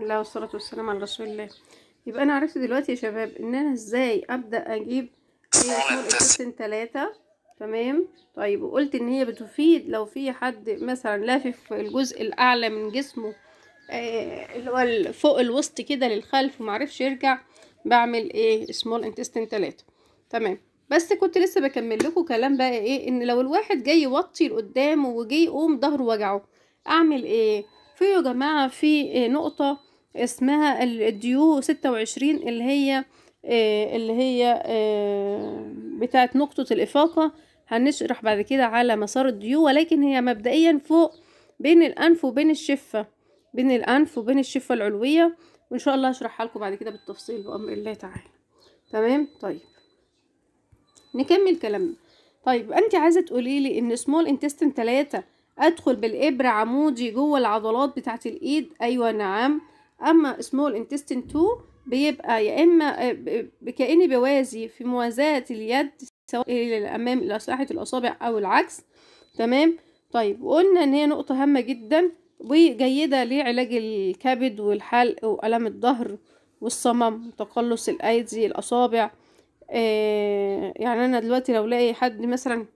الله والصلاة والسلام على رسول الله يبقى انا عرفت دلوقتي يا شباب ان انا ازاي ابدا اجيب هي اسمه ثلاثة تمام طيب وقلت ان هي بتفيد لو في حد مثلا لافف الجزء الاعلى من جسمه آه، اللي هو فوق الوسط كده للخلف ومعرفش يرجع بعمل ايه سمول انتستين ثلاثة تمام بس كنت لسه بكمل لكم كلام بقى ايه ان لو الواحد جاي يوطي لقدام وجاي يقوم ظهره وجعه اعمل ايه في يا جماعه في آه، نقطه اسمها الديو 26 اللي هي آه، اللي هي آه، بتاعة نقطة الإفاقة هنشرح بعد كده على مسار الديو ولكن هي مبدئيا فوق بين الأنف وبين الشفة بين الأنف وبين الشفة العلوية وإن شاء الله هشرحها لكم بعد كده بالتفصيل بأمر الله تعالى تمام طيب نكمل كلامنا طيب أنت عايزة تقولي لي إن سمول انتستين تلاتة أدخل بالإبرة عمودي جوه العضلات بتاعة الإيد أيوة نعم اما سمول انتستين 2 بيبقى يا اما آه، كاني بوازي في موازاه اليد سواء للامام الى ساحه الاصابع او العكس تمام طيب وقلنا ان هي نقطه هامه جدا وجيده لعلاج الكبد والحلق والام الظهر والصمم تقلص الايدي الاصابع آه يعني انا دلوقتي لو لاقي حد مثلا